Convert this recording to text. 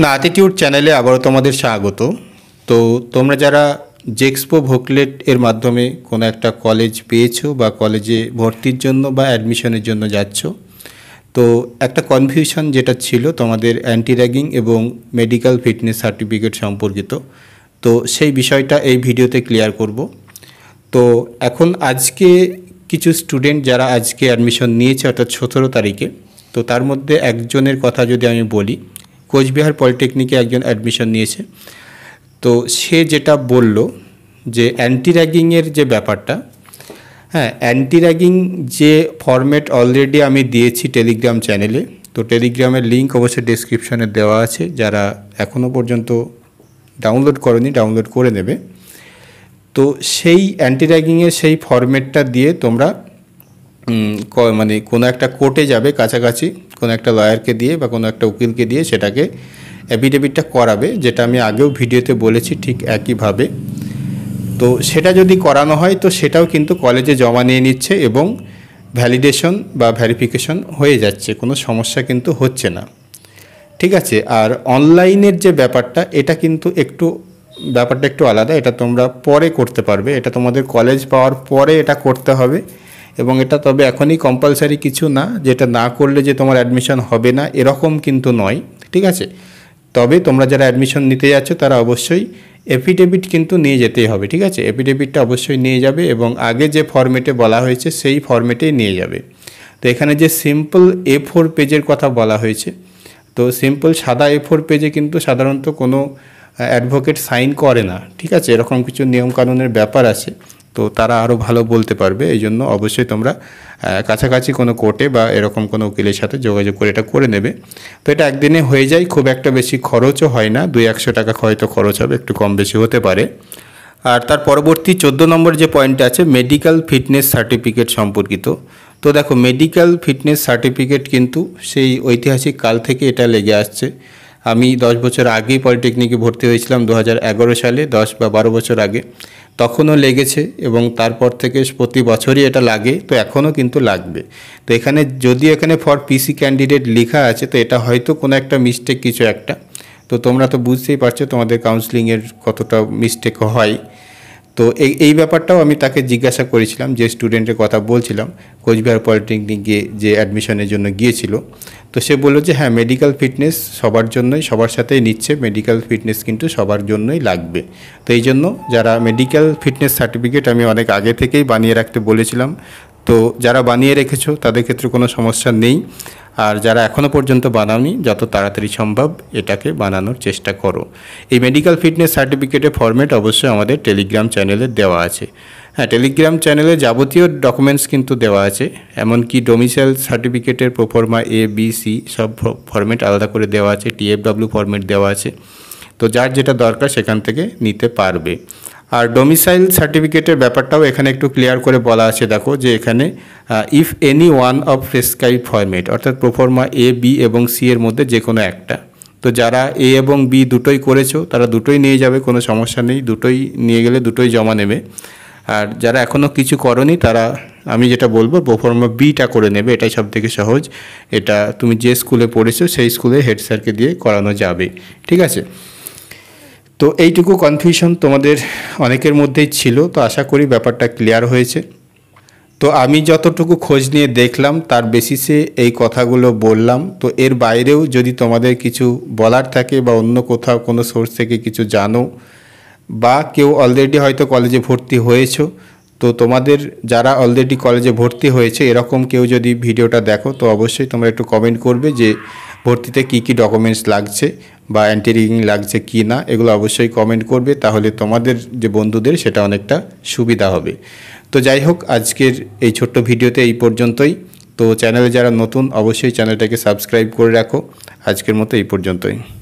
না অ্যাটিটিউড চ্যানেলে আবারও তোমাদের স্বাগত তো তোমরা যারা জেক্সপো ভোকলেট এর মাধ্যমে কোনো একটা কলেজ পেয়েছো বা কলেজে ভর্তির জন্য বা অ্যাডমিশনের জন্য যাচ্ছ তো একটা কনফিউশন যেটা ছিল তোমাদের অ্যান্টি র্যাগিং এবং মেডিকেল ফিটনেস সার্টিফিকেট সম্পর্কিত তো সেই বিষয়টা এই ভিডিওতে ক্লিয়ার করব তো এখন আজকে কিছু স্টুডেন্ট যারা আজকে অ্যাডমিশন নিয়েছে অর্থাৎ সতেরো তারিখে তো তার মধ্যে একজনের কথা যদি আমি বলি কোচবিহার পলিটেকনিকে একজন অ্যাডমিশন নিয়েছে তো সে যেটা বলল যে অ্যান্টি র্যাগিংয়ের যে ব্যাপারটা হ্যাঁ অ্যান্টি র্যাগিং যে ফর্মেট অলরেডি আমি দিয়েছি টেলিগ্রাম চ্যানেলে তো টেলিগ্রামের লিঙ্ক অবশ্যই ডিসক্রিপশনে দেওয়া আছে যারা এখনও পর্যন্ত ডাউনলোড করেনি ডাউনলোড করে নেবে তো সেই অ্যান্টি র্যাগিংয়ের সেই ফর্মেটটা দিয়ে তোমরা মানে কোনো একটা কোর্টে যাবে কাছাকাছি কোনো একটা লয়ারকে দিয়ে বা কোনো একটা উকিলকে দিয়ে সেটাকে অ্যাফিডেভিটটা করাবে যেটা আমি আগেও ভিডিওতে বলেছি ঠিক একইভাবে তো সেটা যদি করানো হয় তো সেটাও কিন্তু কলেজে জমা নিয়ে নিচ্ছে এবং ভ্যালিডেশন বা ভ্যারিফিকেশন হয়ে যাচ্ছে কোনো সমস্যা কিন্তু হচ্ছে না ঠিক আছে আর অনলাইনের যে ব্যাপারটা এটা কিন্তু একটু ব্যাপারটা একটু আলাদা এটা তোমরা পরে করতে পারবে এটা তোমাদের কলেজ পাওয়ার পরে এটা করতে হবে এবং এটা তবে এখনই কম্পালসারি কিছু না যেটা না করলে যে তোমার অ্যাডমিশন হবে না এরকম কিন্তু নয় ঠিক আছে তবে তোমরা যারা অ্যাডমিশন নিতে যাচ্ছ তারা অবশ্যই এফিডেভিট কিন্তু নিয়ে যেতেই হবে ঠিক আছে এফিডেভিটটা অবশ্যই নিয়ে যাবে এবং আগে যে ফর্মেটে বলা হয়েছে সেই ফর্মেটেই নিয়ে যাবে তো এখানে যে সিম্পল এ ফোর পেজের কথা বলা হয়েছে তো সিম্পল সাদা এ ফোর পেজে কিন্তু সাধারণত কোনো অ্যাডভোকেট সাইন করে না ঠিক আছে এরকম কিছু নিয়মকানুনের ব্যাপার আছে তো তারা আরও ভালো বলতে পারবে এই জন্য অবশ্যই তোমরা কাছাকাছি কোনো কোর্টে বা এরকম কোনো উকিলের সাথে যোগাযোগ করে এটা করে নেবে তো এটা একদিনে হয়ে যায় খুব একটা বেশি খরচও হয় না দুই একশো টাকা হয়তো খরচ হবে একটু কম বেশি হতে পারে আর তার পরবর্তী চোদ্দো নম্বর যে পয়েন্টটা আছে মেডিকেল ফিটনেস সার্টিফিকেট সম্পর্কিত তো দেখো মেডিকেল ফিটনেস সার্টিফিকেট কিন্তু সেই ঐতিহাসিক কাল থেকে এটা লেগে আসছে আমি দশ বছর আগেই পলিটেকনিকে ভর্তি হয়েছিলাম দু সালে দশ বা বারো বছর আগে তখনও লেগেছে এবং তারপর থেকে প্রতি বছরই এটা লাগে তো এখনও কিন্তু লাগবে তো এখানে যদি এখানে ফর পিসি ক্যান্ডিডেট লেখা আছে তো এটা হয়তো কোনো একটা মিস্টেক কিছু একটা তো তোমরা তো বুঝতেই পারছো তোমাদের কাউন্সিলিংয়ের কতটা মিস্টেক হয় তো এই এই ব্যাপারটাও আমি তাকে জিজ্ঞাসা করেছিলাম যে স্টুডেন্টের কথা বলছিলাম কোচবিহার পলিটেকনিকে যে অ্যাডমিশনের জন্য গিয়েছিল তো সে বললো যে হ্যাঁ মেডিকেল ফিটনেস সবার জন্যই সবার সাথেই নিচ্ছে মেডিকেল ফিটনেস কিন্তু সবার জন্যই লাগবে তো এই জন্য যারা মেডিকেল ফিটনেস সার্টিফিকেট আমি অনেক আগে থেকেই বানিয়ে রাখতে বলেছিলাম তো যারা বানিয়ে রেখেছো তাদের ক্ষেত্রে কোনো সমস্যা নেই আর যারা এখনও পর্যন্ত বানাওনি যত তাড়াতাড়ি সম্ভব এটাকে বানানোর চেষ্টা করো এই মেডিকেল ফিটনেস সার্টিফিকেটের ফরম্যাট অবশ্যই আমাদের টেলিগ্রাম চ্যানেলে দেওয়া আছে হ্যাঁ টেলিগ্রাম চ্যানেলে যাবতীয় ডকুমেন্টস কিন্তু দেওয়া আছে এমনকি ডোমিসাইল সার্টিফিকেটের প্রোফর্মা এ বি সি সব ফরম্যাট আলাদা করে দেওয়া আছে টিএফডব্লিউ ফরম্যাট দেওয়া আছে তো যার যেটা দরকার সেখান থেকে নিতে পারবে আর ডোমিসাইল সার্টিফিকেটের ব্যাপারটাও এখানে একটু ক্লিয়ার করে বলা আছে দেখো যে এখানে if any one of prescribe format অর্থাৎ প্রোফর্মা এ বি এবং সি এর মধ্যে যে কোনো একটা তো যারা এ এবং বি দুটোই করেছো তারা দুটোই নিয়ে যাবে কোনো সমস্যা নেই দুটোই নিয়ে গেলে দুটোই জমা নেবে আর যারা এখনও কিছু করনি তারা আমি যেটা বলবো প্রোফর্মা বিটা করে নেবে এটাই সব থেকে সহজ এটা তুমি যে স্কুলে পড়েছো সেই স্কুলে হেড স্যারকে দিয়ে করানো যাবে ঠিক আছে তো এইটুকু কনফিউশন তোমাদের অনেকের মধ্যেই ছিল তো আশা করি ব্যাপারটা ক্লিয়ার হয়েছে তো আমি যতটুকু খোঁজ নিয়ে দেখলাম তার বেসিসে এই কথাগুলো বললাম তো এর বাইরেও যদি তোমাদের কিছু বলার থাকে বা অন্য কোথাও কোনো সোর্স থেকে কিছু জানো বা কেউ অলরেডি হয়তো কলেজে ভর্তি হয়েছো তো তোমাদের যারা অলরেডি কলেজে ভর্তি হয়েছে এরকম কেউ যদি ভিডিওটা দেখো তো অবশ্যই তোমরা একটু কমেন্ট করবে যে ভর্তিতে কি কি ডকুমেন্টস লাগছে বা অ্যান্টি রিগিং লাগছে কি না এগুলো অবশ্যই কমেন্ট করবে তাহলে তোমাদের যে বন্ধুদের সেটা অনেকটা সুবিধা হবে তো যাই হোক আজকের এই ছোট্ট ভিডিওতে এই পর্যন্তই তো চ্যানেলে যারা নতুন অবশ্যই চ্যানেলটাকে সাবস্ক্রাইব করে রাখো আজকের মতো এই পর্যন্তই